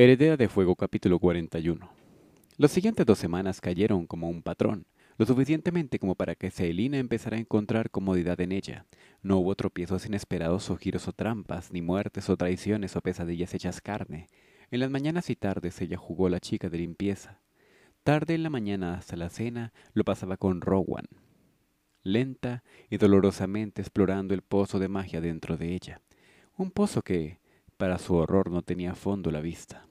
Heredera de Fuego capítulo 41. Las siguientes dos semanas cayeron como un patrón, lo suficientemente como para que Celina empezara a encontrar comodidad en ella. No hubo tropiezos inesperados o giros o trampas, ni muertes o traiciones o pesadillas hechas carne. En las mañanas y tardes ella jugó la chica de limpieza. Tarde en la mañana hasta la cena lo pasaba con Rowan, lenta y dolorosamente explorando el pozo de magia dentro de ella. Un pozo que, para su horror, no tenía fondo la vista.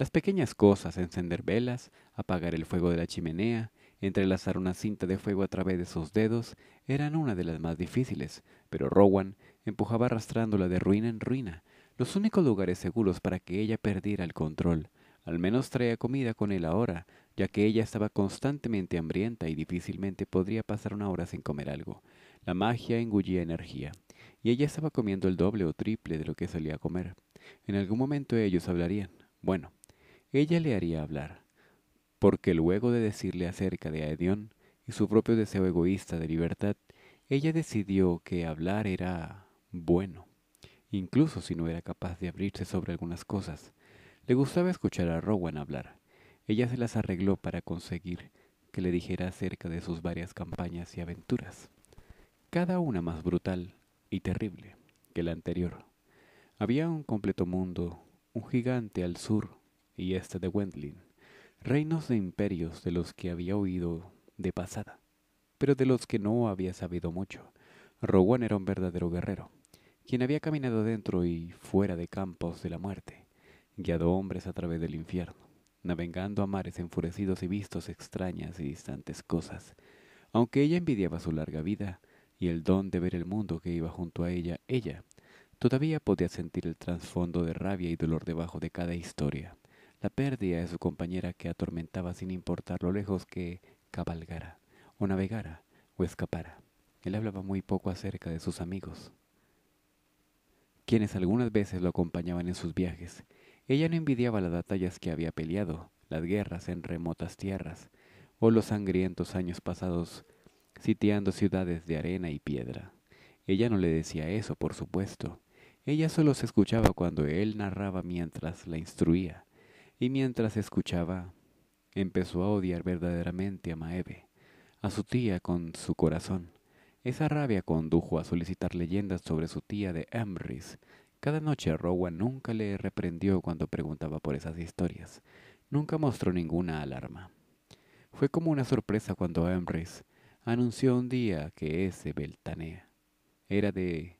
Las pequeñas cosas, encender velas, apagar el fuego de la chimenea, entrelazar una cinta de fuego a través de sus dedos, eran una de las más difíciles, pero Rowan empujaba arrastrándola de ruina en ruina, los únicos lugares seguros para que ella perdiera el control. Al menos traía comida con él ahora, ya que ella estaba constantemente hambrienta y difícilmente podría pasar una hora sin comer algo. La magia engullía energía, y ella estaba comiendo el doble o triple de lo que solía comer. En algún momento ellos hablarían. Bueno, ella le haría hablar, porque luego de decirle acerca de Aedion y su propio deseo egoísta de libertad, ella decidió que hablar era bueno, incluso si no era capaz de abrirse sobre algunas cosas. Le gustaba escuchar a Rowan hablar. Ella se las arregló para conseguir que le dijera acerca de sus varias campañas y aventuras, cada una más brutal y terrible que la anterior. Había un completo mundo, un gigante al sur, y este de Wendlin, reinos de imperios de los que había oído de pasada, pero de los que no había sabido mucho. Rowan era un verdadero guerrero, quien había caminado dentro y fuera de campos de la muerte, guiado hombres a través del infierno, navegando a mares enfurecidos y vistos extrañas y distantes cosas. Aunque ella envidiaba su larga vida y el don de ver el mundo que iba junto a ella, ella todavía podía sentir el trasfondo de rabia y dolor debajo de cada historia la pérdida de su compañera que atormentaba sin importar lo lejos que cabalgara, o navegara, o escapara. Él hablaba muy poco acerca de sus amigos, quienes algunas veces lo acompañaban en sus viajes. Ella no envidiaba las batallas que había peleado, las guerras en remotas tierras, o los sangrientos años pasados sitiando ciudades de arena y piedra. Ella no le decía eso, por supuesto. Ella solo se escuchaba cuando él narraba mientras la instruía, y mientras escuchaba, empezó a odiar verdaderamente a Maeve, a su tía con su corazón. Esa rabia condujo a solicitar leyendas sobre su tía de Amris. Cada noche Rowan nunca le reprendió cuando preguntaba por esas historias. Nunca mostró ninguna alarma. Fue como una sorpresa cuando Amris anunció un día que ese Beltanea era de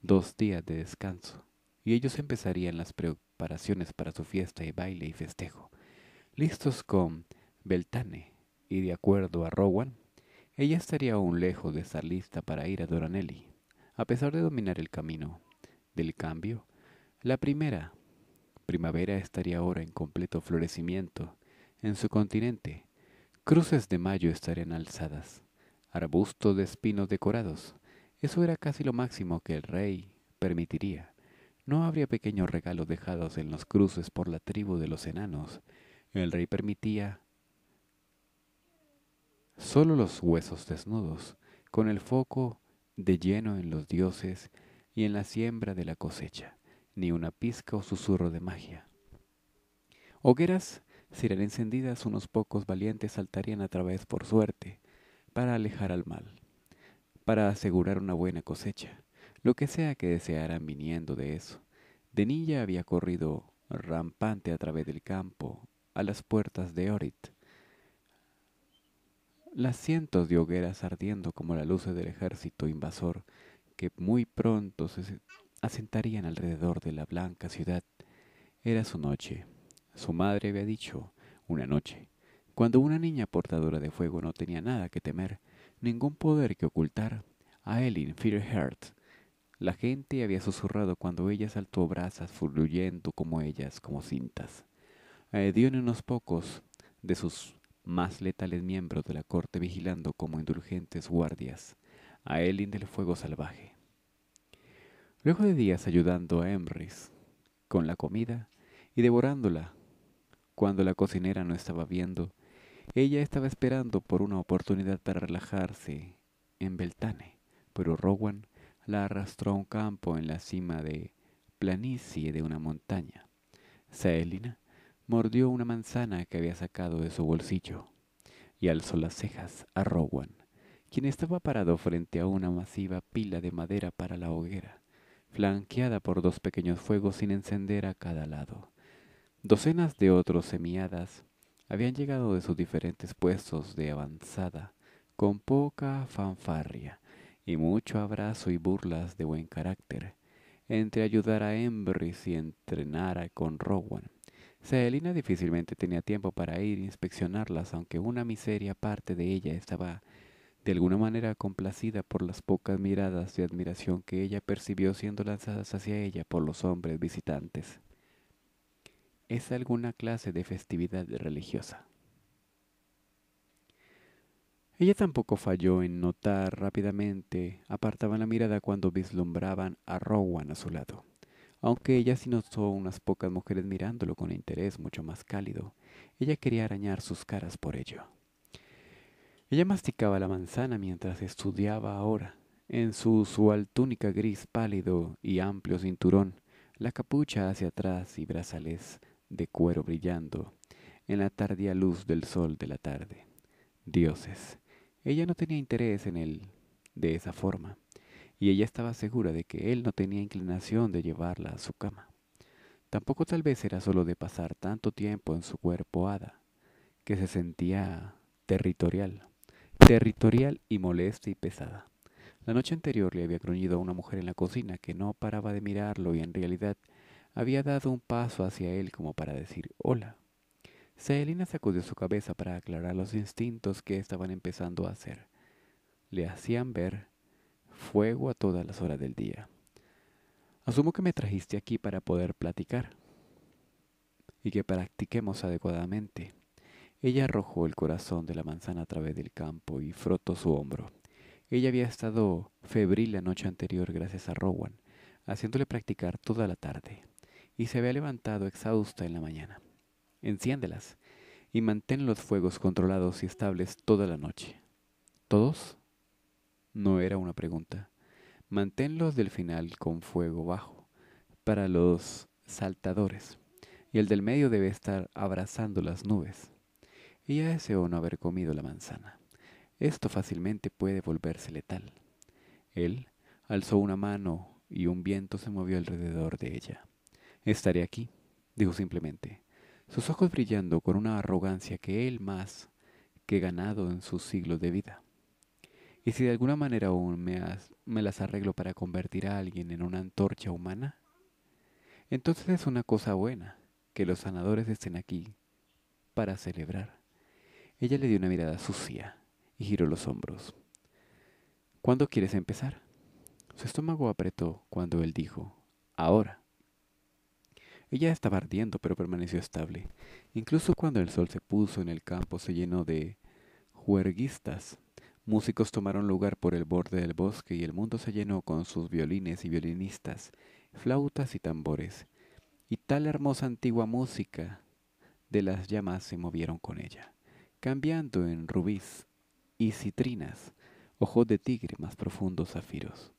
dos días de descanso y ellos empezarían las preocupaciones preparaciones para su fiesta y baile y festejo. Listos con Beltane y de acuerdo a Rowan, ella estaría aún lejos de estar lista para ir a Doranelli. A pesar de dominar el camino del cambio, la primera primavera estaría ahora en completo florecimiento en su continente. Cruces de mayo estarían alzadas, arbustos de espinos decorados. Eso era casi lo máximo que el rey permitiría no habría pequeños regalos dejados en los cruces por la tribu de los enanos. El rey permitía solo los huesos desnudos, con el foco de lleno en los dioses y en la siembra de la cosecha, ni una pizca o susurro de magia. Hogueras eran encendidas, unos pocos valientes saltarían a través por suerte, para alejar al mal, para asegurar una buena cosecha lo que sea que desearan viniendo de eso. Denilla había corrido rampante a través del campo, a las puertas de Orit. Las cientos de hogueras ardiendo como la luz del ejército invasor, que muy pronto se asentarían alrededor de la blanca ciudad, era su noche. Su madre había dicho, una noche, cuando una niña portadora de fuego no tenía nada que temer, ningún poder que ocultar, a Elin Fearheart la gente había susurrado cuando ella saltó brasas fluyendo como ellas, como cintas. Aedió eh, en unos pocos de sus más letales miembros de la corte vigilando como indulgentes guardias a Elin del fuego salvaje. Luego de días ayudando a Emrys con la comida y devorándola cuando la cocinera no estaba viendo, ella estaba esperando por una oportunidad para relajarse en Beltane, pero Rowan la arrastró a un campo en la cima de planicie de una montaña. Celina mordió una manzana que había sacado de su bolsillo y alzó las cejas a Rowan, quien estaba parado frente a una masiva pila de madera para la hoguera, flanqueada por dos pequeños fuegos sin encender a cada lado. Docenas de otros semiadas habían llegado de sus diferentes puestos de avanzada con poca fanfarria y mucho abrazo y burlas de buen carácter, entre ayudar a Embris y entrenar con Rowan. Selina difícilmente tenía tiempo para ir a inspeccionarlas, aunque una miseria parte de ella estaba de alguna manera complacida por las pocas miradas de admiración que ella percibió siendo lanzadas hacia ella por los hombres visitantes. Es alguna clase de festividad religiosa. Ella tampoco falló en notar rápidamente, apartaban la mirada cuando vislumbraban a Rowan a su lado, aunque ella sí notó unas pocas mujeres mirándolo con interés mucho más cálido. Ella quería arañar sus caras por ello. Ella masticaba la manzana mientras estudiaba ahora, en su usual túnica gris pálido y amplio cinturón, la capucha hacia atrás y brazales de cuero brillando en la tardía luz del sol de la tarde. Dioses, ella no tenía interés en él de esa forma, y ella estaba segura de que él no tenía inclinación de llevarla a su cama. Tampoco tal vez era solo de pasar tanto tiempo en su cuerpo hada, que se sentía territorial, territorial y molesta y pesada. La noche anterior le había gruñido a una mujer en la cocina que no paraba de mirarlo y en realidad había dado un paso hacia él como para decir hola. Selina sacudió su cabeza para aclarar los instintos que estaban empezando a hacer. Le hacían ver fuego a todas las horas del día. Asumo que me trajiste aquí para poder platicar y que practiquemos adecuadamente. Ella arrojó el corazón de la manzana a través del campo y frotó su hombro. Ella había estado febril la noche anterior gracias a Rowan, haciéndole practicar toda la tarde, y se había levantado exhausta en la mañana enciéndelas y mantén los fuegos controlados y estables toda la noche. ¿Todos? No era una pregunta. Manténlos del final con fuego bajo, para los saltadores, y el del medio debe estar abrazando las nubes. Ella deseó no haber comido la manzana. Esto fácilmente puede volverse letal. Él alzó una mano y un viento se movió alrededor de ella. Estaré aquí, dijo simplemente sus ojos brillando con una arrogancia que él más que ganado en sus siglos de vida. Y si de alguna manera aún me, me las arreglo para convertir a alguien en una antorcha humana, entonces es una cosa buena que los sanadores estén aquí para celebrar. Ella le dio una mirada sucia y giró los hombros. ¿Cuándo quieres empezar? Su estómago apretó cuando él dijo, ahora. Ella estaba ardiendo, pero permaneció estable. Incluso cuando el sol se puso en el campo se llenó de juerguistas. Músicos tomaron lugar por el borde del bosque y el mundo se llenó con sus violines y violinistas, flautas y tambores. Y tal hermosa antigua música de las llamas se movieron con ella, cambiando en rubíes y citrinas, ojos de tigre más profundos zafiros.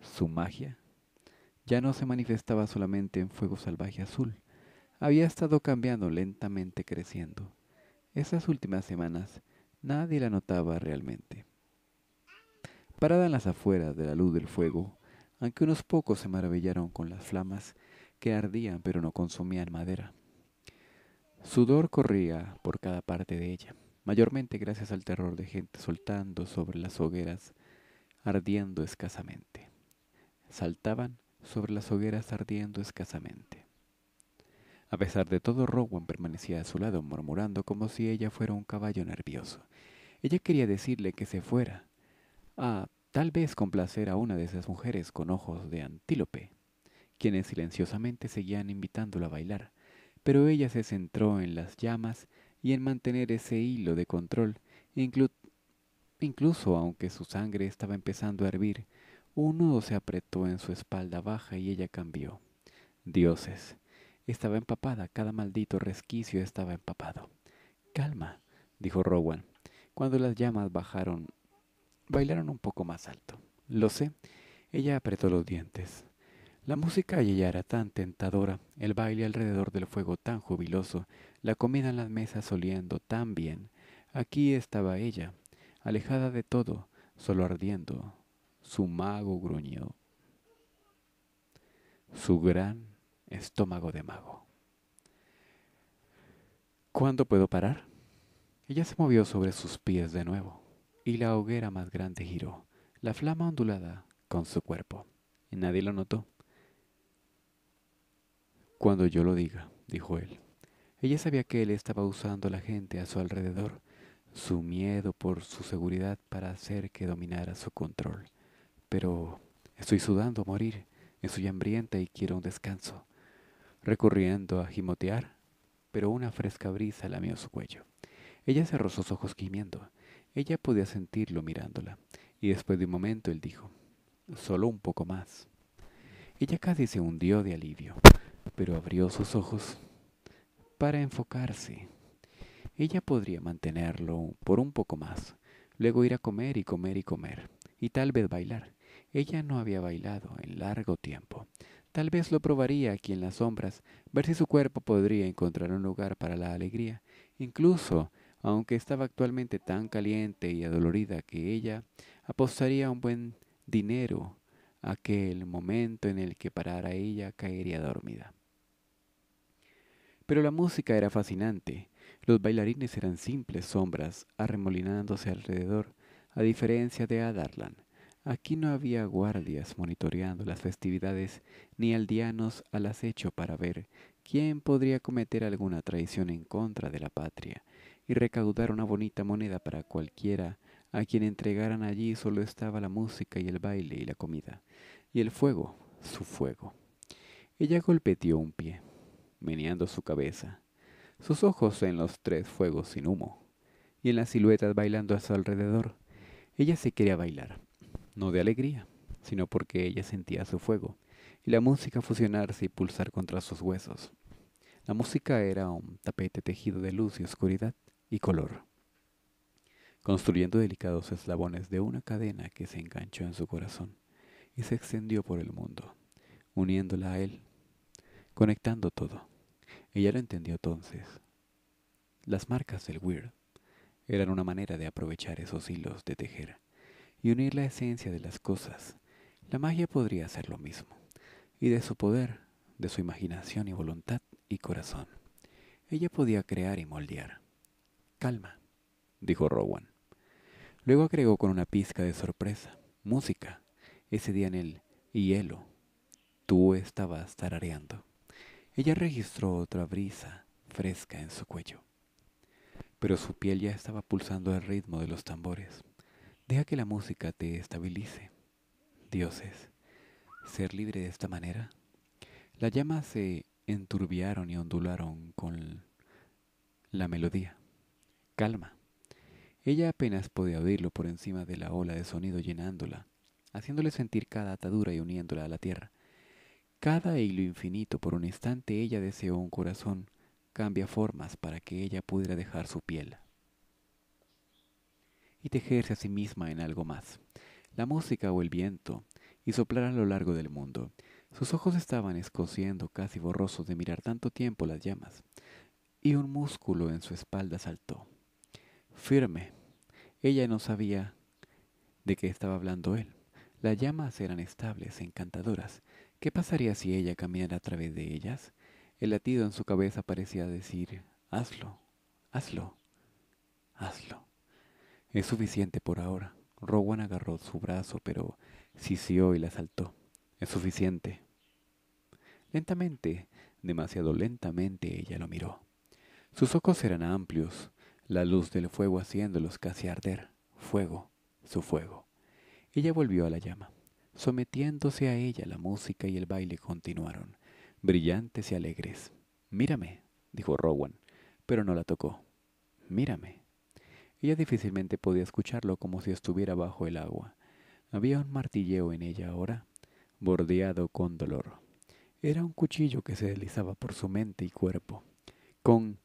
Su magia ya no se manifestaba solamente en fuego salvaje azul, había estado cambiando lentamente creciendo. Esas últimas semanas nadie la notaba realmente. Parada en las afueras de la luz del fuego, aunque unos pocos se maravillaron con las flamas que ardían pero no consumían madera. Sudor corría por cada parte de ella, mayormente gracias al terror de gente soltando sobre las hogueras, ardiendo escasamente. Saltaban sobre las hogueras ardiendo escasamente. A pesar de todo, Rowan permanecía a su lado murmurando como si ella fuera un caballo nervioso. Ella quería decirle que se fuera, a tal vez complacer a una de esas mujeres con ojos de antílope, quienes silenciosamente seguían invitándola a bailar, pero ella se centró en las llamas y en mantener ese hilo de control, incluso aunque su sangre estaba empezando a hervir, un nudo se apretó en su espalda baja y ella cambió. Dioses. Estaba empapada, cada maldito resquicio estaba empapado. Calma, dijo Rowan, cuando las llamas bajaron. Bailaron un poco más alto. Lo sé. Ella apretó los dientes. La música ella era tan tentadora, el baile alrededor del fuego tan jubiloso, la comida en las mesas oliendo tan bien. Aquí estaba ella, alejada de todo, solo ardiendo, su mago gruñó. su gran estómago de mago. ¿Cuándo puedo parar? Ella se movió sobre sus pies de nuevo, y la hoguera más grande giró, la flama ondulada con su cuerpo. Y nadie lo notó. Cuando yo lo diga, dijo él. Ella sabía que él estaba usando a la gente a su alrededor, su miedo por su seguridad para hacer que dominara su control pero estoy sudando a morir, estoy hambrienta y quiero un descanso. Recurriendo a gimotear, pero una fresca brisa lamió su cuello. Ella cerró sus ojos gimiendo. Ella podía sentirlo mirándola, y después de un momento él dijo, solo un poco más. Ella casi se hundió de alivio, pero abrió sus ojos para enfocarse. Ella podría mantenerlo por un poco más, luego ir a comer y comer y comer, y tal vez bailar, ella no había bailado en largo tiempo. Tal vez lo probaría aquí en las sombras, ver si su cuerpo podría encontrar un lugar para la alegría. Incluso, aunque estaba actualmente tan caliente y adolorida que ella apostaría un buen dinero a que el momento en el que parara ella caería dormida. Pero la música era fascinante. Los bailarines eran simples sombras arremolinándose alrededor, a diferencia de Adarlan, Aquí no había guardias monitoreando las festividades ni aldeanos al acecho para ver quién podría cometer alguna traición en contra de la patria y recaudar una bonita moneda para cualquiera a quien entregaran allí solo estaba la música y el baile y la comida y el fuego, su fuego. Ella golpeteó un pie, meneando su cabeza, sus ojos en los tres fuegos sin humo y en las siluetas bailando a su alrededor. Ella se quería bailar no de alegría, sino porque ella sentía su fuego, y la música fusionarse y pulsar contra sus huesos. La música era un tapete tejido de luz y oscuridad y color, construyendo delicados eslabones de una cadena que se enganchó en su corazón y se extendió por el mundo, uniéndola a él, conectando todo. Ella lo entendió entonces. Las marcas del weird eran una manera de aprovechar esos hilos de tejer y unir la esencia de las cosas. La magia podría hacer lo mismo, y de su poder, de su imaginación y voluntad y corazón. Ella podía crear y moldear. Calma, dijo Rowan. Luego agregó con una pizca de sorpresa, música, ese día en el hielo. Tú estabas tarareando. Ella registró otra brisa fresca en su cuello, pero su piel ya estaba pulsando el ritmo de los tambores. Deja que la música te estabilice. Dioses, ser libre de esta manera. Las llamas se enturbiaron y ondularon con la melodía. Calma. Ella apenas podía oírlo por encima de la ola de sonido llenándola, haciéndole sentir cada atadura y uniéndola a la tierra. Cada hilo infinito por un instante ella deseó un corazón, cambia formas para que ella pudiera dejar su piel y tejerse a sí misma en algo más. La música o el viento, y soplar a lo largo del mundo. Sus ojos estaban escociendo, casi borrosos de mirar tanto tiempo las llamas, y un músculo en su espalda saltó. Firme. Ella no sabía de qué estaba hablando él. Las llamas eran estables, encantadoras. ¿Qué pasaría si ella caminara a través de ellas? El latido en su cabeza parecía decir, hazlo, hazlo, hazlo. Es suficiente por ahora. Rowan agarró su brazo, pero sisió y la saltó. Es suficiente. Lentamente, demasiado lentamente, ella lo miró. Sus ojos eran amplios, la luz del fuego haciéndolos casi arder. Fuego, su fuego. Ella volvió a la llama. Sometiéndose a ella, la música y el baile continuaron, brillantes y alegres. Mírame, dijo Rowan, pero no la tocó. Mírame. Ella difícilmente podía escucharlo como si estuviera bajo el agua. Había un martilleo en ella ahora, bordeado con dolor. Era un cuchillo que se deslizaba por su mente y cuerpo, con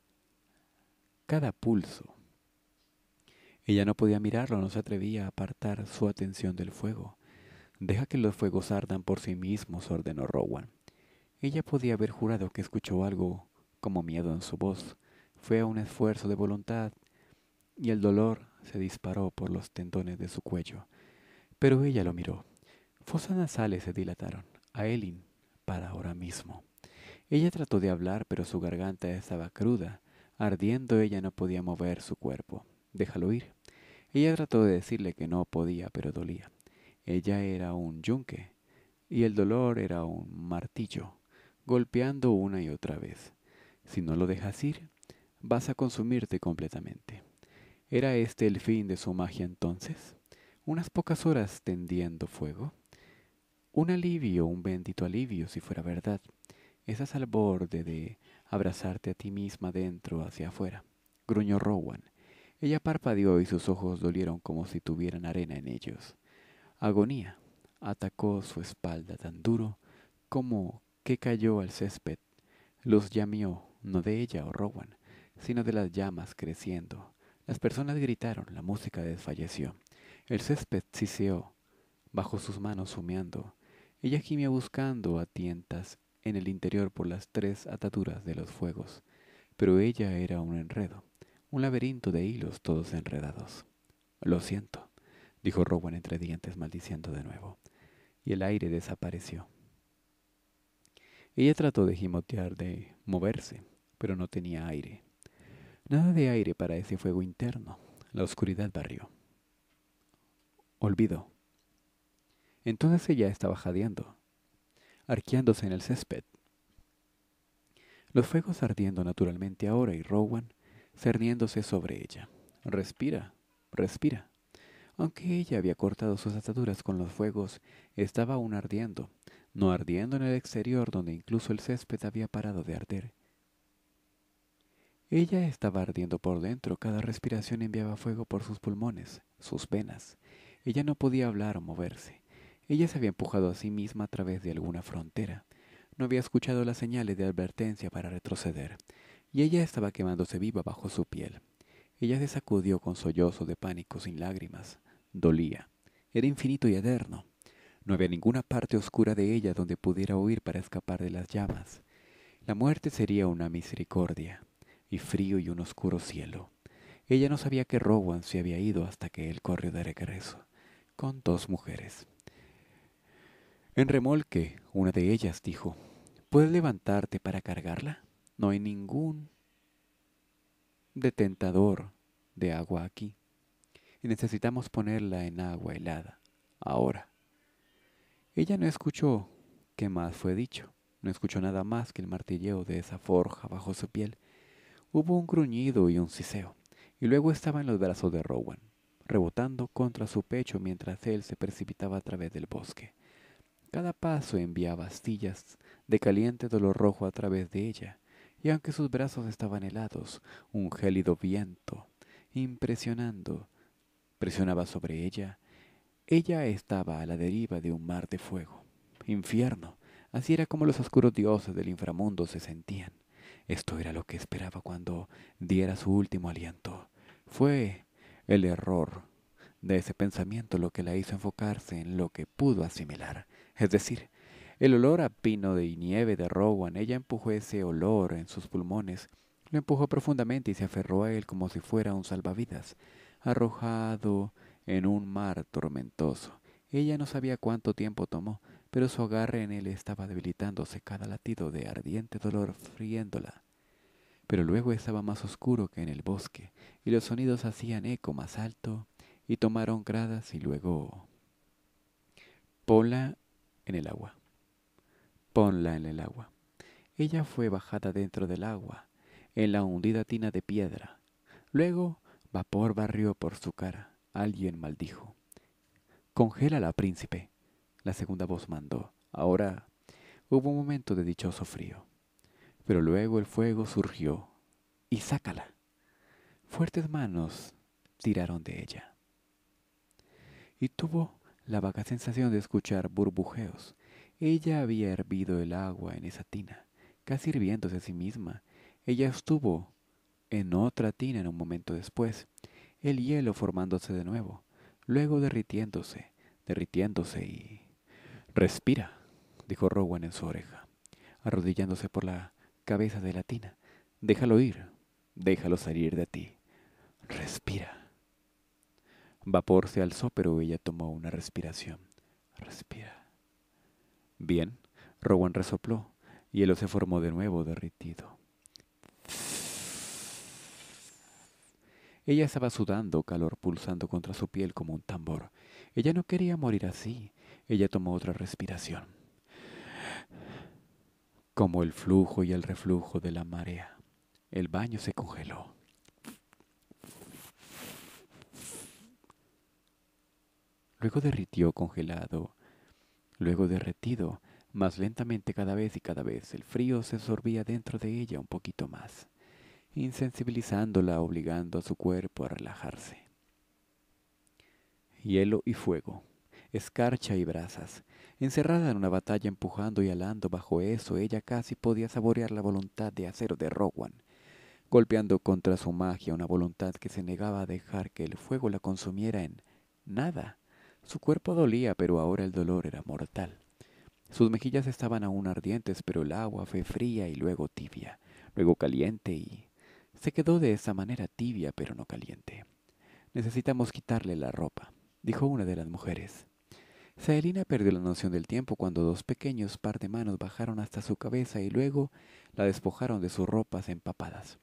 cada pulso. Ella no podía mirarlo, no se atrevía a apartar su atención del fuego. Deja que los fuegos ardan por sí mismos, ordenó Rowan. Ella podía haber jurado que escuchó algo como miedo en su voz. Fue un esfuerzo de voluntad y el dolor se disparó por los tendones de su cuello. Pero ella lo miró. Fosas nasales se dilataron. A Elin, para ahora mismo. Ella trató de hablar, pero su garganta estaba cruda. Ardiendo, ella no podía mover su cuerpo. Déjalo ir. Ella trató de decirle que no podía, pero dolía. Ella era un yunque, y el dolor era un martillo, golpeando una y otra vez. Si no lo dejas ir, vas a consumirte completamente. ¿Era este el fin de su magia entonces? Unas pocas horas tendiendo fuego. Un alivio, un bendito alivio, si fuera verdad. Estás al borde de abrazarte a ti misma dentro hacia afuera, gruñó Rowan. Ella parpadeó y sus ojos dolieron como si tuvieran arena en ellos. Agonía atacó su espalda tan duro como que cayó al césped. Los llamió, no de ella o Rowan, sino de las llamas creciendo, las personas gritaron, la música desfalleció. El césped siseó, bajo sus manos humeando. Ella gimió buscando a tientas en el interior por las tres ataduras de los fuegos. Pero ella era un enredo, un laberinto de hilos todos enredados. Lo siento, dijo Rowan entre dientes, maldiciendo de nuevo. Y el aire desapareció. Ella trató de gimotear, de moverse, pero no tenía aire. Nada de aire para ese fuego interno. La oscuridad barrió. Olvido. Entonces ella estaba jadeando, arqueándose en el césped. Los fuegos ardiendo naturalmente ahora y Rowan cerniéndose sobre ella. Respira, respira. Aunque ella había cortado sus ataduras con los fuegos, estaba aún ardiendo, no ardiendo en el exterior donde incluso el césped había parado de arder, ella estaba ardiendo por dentro, cada respiración enviaba fuego por sus pulmones, sus venas. Ella no podía hablar o moverse. Ella se había empujado a sí misma a través de alguna frontera. No había escuchado las señales de advertencia para retroceder, y ella estaba quemándose viva bajo su piel. Ella se sacudió con sollozo de pánico sin lágrimas. Dolía. Era infinito y eterno. No había ninguna parte oscura de ella donde pudiera huir para escapar de las llamas. La muerte sería una misericordia y frío y un oscuro cielo. Ella no sabía que Rowan se había ido hasta que él corrió de regreso, con dos mujeres. En remolque, una de ellas dijo, ¿Puedes levantarte para cargarla? No hay ningún detentador de agua aquí. Y necesitamos ponerla en agua helada, ahora. Ella no escuchó qué más fue dicho, no escuchó nada más que el martilleo de esa forja bajo su piel Hubo un gruñido y un siseo, y luego estaba en los brazos de Rowan, rebotando contra su pecho mientras él se precipitaba a través del bosque. Cada paso enviaba astillas de caliente dolor rojo a través de ella, y aunque sus brazos estaban helados, un gélido viento, impresionando, presionaba sobre ella. Ella estaba a la deriva de un mar de fuego. Infierno. Así era como los oscuros dioses del inframundo se sentían. Esto era lo que esperaba cuando diera su último aliento. Fue el error de ese pensamiento lo que la hizo enfocarse en lo que pudo asimilar. Es decir, el olor a pino de nieve de Rowan, ella empujó ese olor en sus pulmones, lo empujó profundamente y se aferró a él como si fuera un salvavidas, arrojado en un mar tormentoso. Ella no sabía cuánto tiempo tomó, pero su agarre en él estaba debilitándose cada latido de ardiente dolor friéndola. Pero luego estaba más oscuro que en el bosque, y los sonidos hacían eco más alto, y tomaron gradas y luego... Ponla en el agua. Ponla en el agua. Ella fue bajada dentro del agua, en la hundida tina de piedra. Luego, vapor barrió por su cara. Alguien maldijo. Congélala, príncipe. La segunda voz mandó. Ahora hubo un momento de dichoso frío. Pero luego el fuego surgió. Y sácala. Fuertes manos tiraron de ella. Y tuvo la vaga sensación de escuchar burbujeos. Ella había hervido el agua en esa tina, casi hirviéndose a sí misma. Ella estuvo en otra tina en un momento después, el hielo formándose de nuevo, luego derritiéndose, derritiéndose y Respira, dijo Rowan en su oreja, arrodillándose por la cabeza de la tina. Déjalo ir, déjalo salir de ti. Respira. Vapor se alzó, pero ella tomó una respiración. Respira. Bien, Rowan resopló, y hielo se formó de nuevo derritido. Ella estaba sudando, calor pulsando contra su piel como un tambor. Ella no quería morir así. Ella tomó otra respiración, como el flujo y el reflujo de la marea. El baño se congeló. Luego derritió congelado, luego derretido, más lentamente cada vez y cada vez el frío se absorbía dentro de ella un poquito más, insensibilizándola, obligando a su cuerpo a relajarse. Hielo y fuego escarcha y brasas. Encerrada en una batalla empujando y alando bajo eso, ella casi podía saborear la voluntad de acero de Rowan, golpeando contra su magia una voluntad que se negaba a dejar que el fuego la consumiera en nada. Su cuerpo dolía, pero ahora el dolor era mortal. Sus mejillas estaban aún ardientes, pero el agua fue fría y luego tibia, luego caliente y... Se quedó de esa manera tibia, pero no caliente. Necesitamos quitarle la ropa, dijo una de las mujeres. Saelina perdió la noción del tiempo cuando dos pequeños par de manos bajaron hasta su cabeza y luego la despojaron de sus ropas empapadas.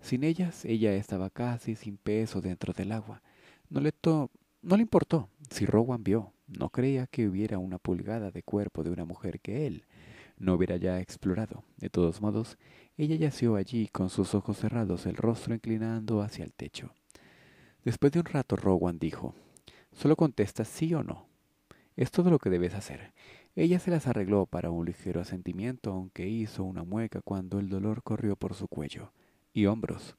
Sin ellas, ella estaba casi sin peso dentro del agua. No le, no le importó si Rowan vio. No creía que hubiera una pulgada de cuerpo de una mujer que él no hubiera ya explorado. De todos modos, ella yació allí con sus ojos cerrados, el rostro inclinando hacia el techo. Después de un rato, Rowan dijo, Solo contesta sí o no. Es todo lo que debes hacer. Ella se las arregló para un ligero asentimiento, aunque hizo una mueca cuando el dolor corrió por su cuello y hombros.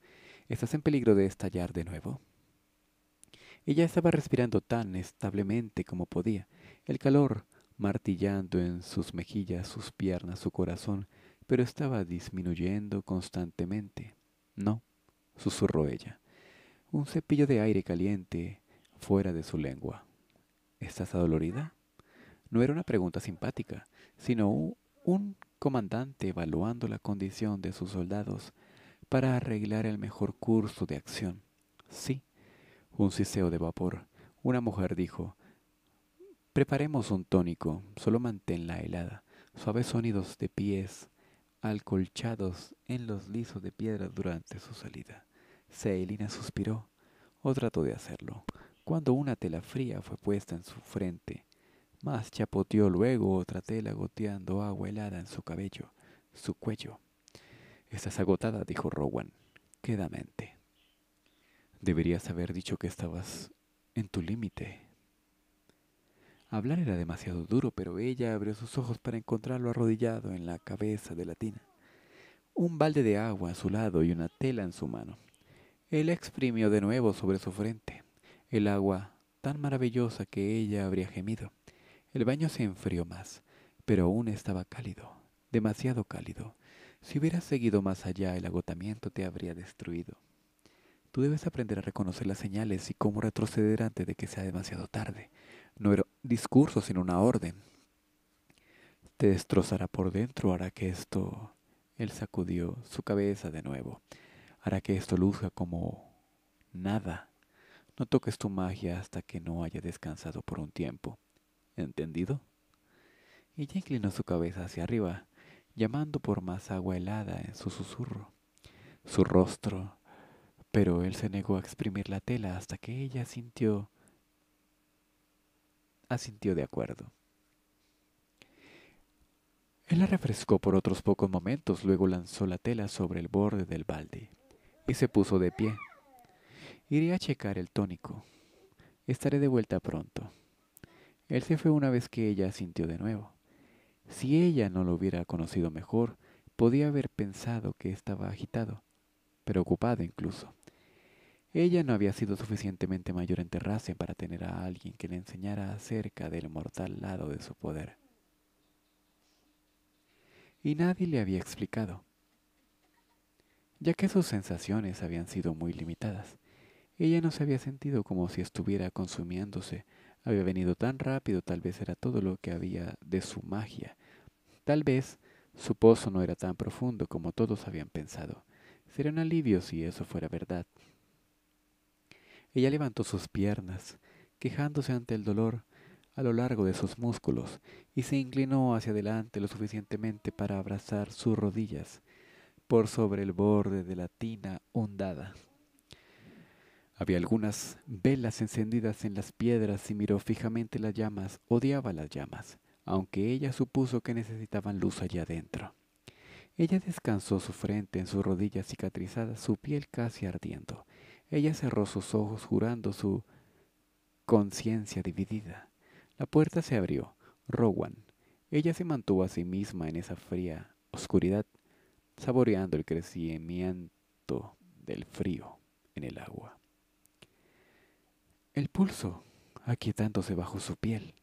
¿Estás en peligro de estallar de nuevo? Ella estaba respirando tan establemente como podía. El calor martillando en sus mejillas, sus piernas, su corazón, pero estaba disminuyendo constantemente. No, susurró ella. Un cepillo de aire caliente fuera de su lengua. ¿Estás adolorida? No era una pregunta simpática, sino un comandante evaluando la condición de sus soldados para arreglar el mejor curso de acción. Sí, un siseo de vapor. Una mujer dijo, Preparemos un tónico, solo manténla helada. Suaves sonidos de pies alcolchados en los lisos de piedra durante su salida. Celina suspiró o trató de hacerlo cuando una tela fría fue puesta en su frente, más chapoteó luego otra tela goteando agua helada en su cabello, su cuello. Estás agotada, dijo Rowan, quedamente. Deberías haber dicho que estabas en tu límite. Hablar era demasiado duro, pero ella abrió sus ojos para encontrarlo arrodillado en la cabeza de la tina. Un balde de agua a su lado y una tela en su mano. Él exprimió de nuevo sobre su frente el agua tan maravillosa que ella habría gemido. El baño se enfrió más, pero aún estaba cálido, demasiado cálido. Si hubieras seguido más allá, el agotamiento te habría destruido. Tú debes aprender a reconocer las señales y cómo retroceder antes de que sea demasiado tarde. No era discurso, sino una orden. Te destrozará por dentro, hará que esto... Él sacudió su cabeza de nuevo. Hará que esto luzca como nada no toques tu magia hasta que no haya descansado por un tiempo. ¿Entendido? Ella inclinó su cabeza hacia arriba, llamando por más agua helada en su susurro. Su rostro. Pero él se negó a exprimir la tela hasta que ella sintió... asintió de acuerdo. Él la refrescó por otros pocos momentos, luego lanzó la tela sobre el borde del balde y se puso de pie, Iré a checar el tónico. Estaré de vuelta pronto. Él se fue una vez que ella sintió de nuevo. Si ella no lo hubiera conocido mejor, podía haber pensado que estaba agitado, preocupado incluso. Ella no había sido suficientemente mayor en Terracia para tener a alguien que le enseñara acerca del mortal lado de su poder. Y nadie le había explicado, ya que sus sensaciones habían sido muy limitadas. Ella no se había sentido como si estuviera consumiéndose. Había venido tan rápido, tal vez era todo lo que había de su magia. Tal vez su pozo no era tan profundo como todos habían pensado. Sería un alivio si eso fuera verdad. Ella levantó sus piernas, quejándose ante el dolor a lo largo de sus músculos, y se inclinó hacia adelante lo suficientemente para abrazar sus rodillas por sobre el borde de la tina hundada. Había algunas velas encendidas en las piedras y miró fijamente las llamas, odiaba las llamas, aunque ella supuso que necesitaban luz allá adentro. Ella descansó su frente en sus rodillas cicatrizadas, su piel casi ardiendo. Ella cerró sus ojos jurando su conciencia dividida. La puerta se abrió. Rowan. Ella se mantuvo a sí misma en esa fría oscuridad, saboreando el crecimiento del frío en el agua. El pulso, aquietándose bajo su piel.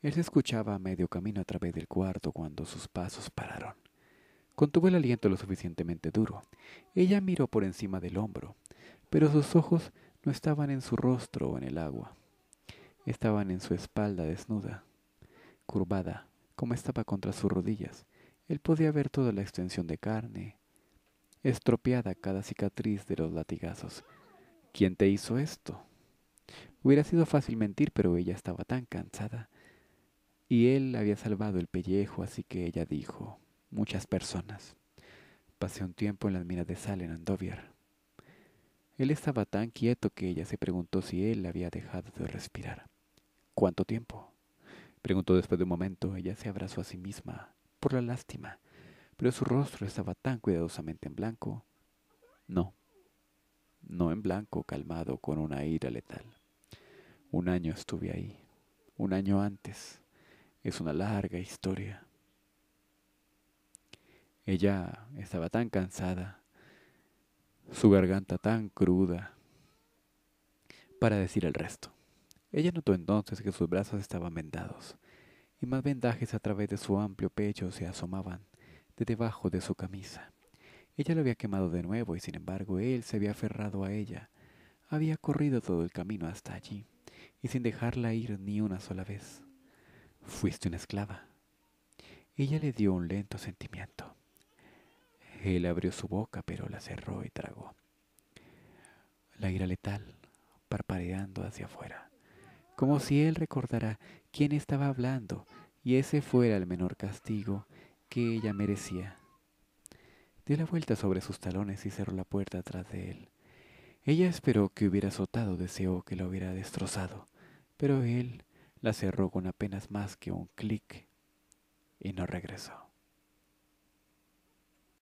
Él se escuchaba a medio camino a través del cuarto cuando sus pasos pararon. Contuvo el aliento lo suficientemente duro. Ella miró por encima del hombro, pero sus ojos no estaban en su rostro o en el agua. Estaban en su espalda desnuda, curvada, como estaba contra sus rodillas. Él podía ver toda la extensión de carne, estropeada cada cicatriz de los latigazos. ¿Quién te hizo esto? Hubiera sido fácil mentir, pero ella estaba tan cansada. Y él había salvado el pellejo, así que ella dijo, muchas personas. Pasé un tiempo en las minas de sal en Andover. Él estaba tan quieto que ella se preguntó si él había dejado de respirar. ¿Cuánto tiempo? Preguntó después de un momento. Ella se abrazó a sí misma, por la lástima, pero su rostro estaba tan cuidadosamente en blanco. No, no en blanco, calmado con una ira letal. Un año estuve ahí, un año antes. Es una larga historia. Ella estaba tan cansada, su garganta tan cruda, para decir el resto. Ella notó entonces que sus brazos estaban vendados, y más vendajes a través de su amplio pecho se asomaban de debajo de su camisa. Ella lo había quemado de nuevo y sin embargo él se había aferrado a ella. Había corrido todo el camino hasta allí y sin dejarla ir ni una sola vez. Fuiste una esclava. Ella le dio un lento sentimiento. Él abrió su boca, pero la cerró y tragó. La ira letal, parpadeando hacia afuera, como si él recordara quién estaba hablando y ese fuera el menor castigo que ella merecía. Dio la vuelta sobre sus talones y cerró la puerta atrás de él. Ella esperó que hubiera azotado, deseó que lo hubiera destrozado pero él la cerró con apenas más que un clic y no regresó.